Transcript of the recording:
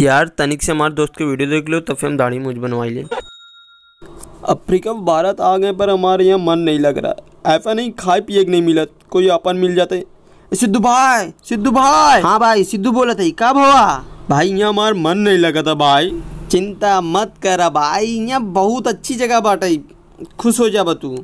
यार तनिक से हमारे दोस्त की वीडियो देख लो तब फिर हम दाढ़ी मुझ बनवाई ले अफ्रीका भारत आ गए पर हमारे यहाँ मन नहीं लग रहा ऐसा नहीं खाए पिए नहीं मिला कोई अपन मिल जाते सिद्धू भाई सिद्धू भाई हाँ भाई सिद्धू बोला था कब हुआ भाई यहाँ हमारे मन नहीं लगा था भाई चिंता मत करा भाई यहाँ बहुत अच्छी जगह बाटे खुश हो जा तू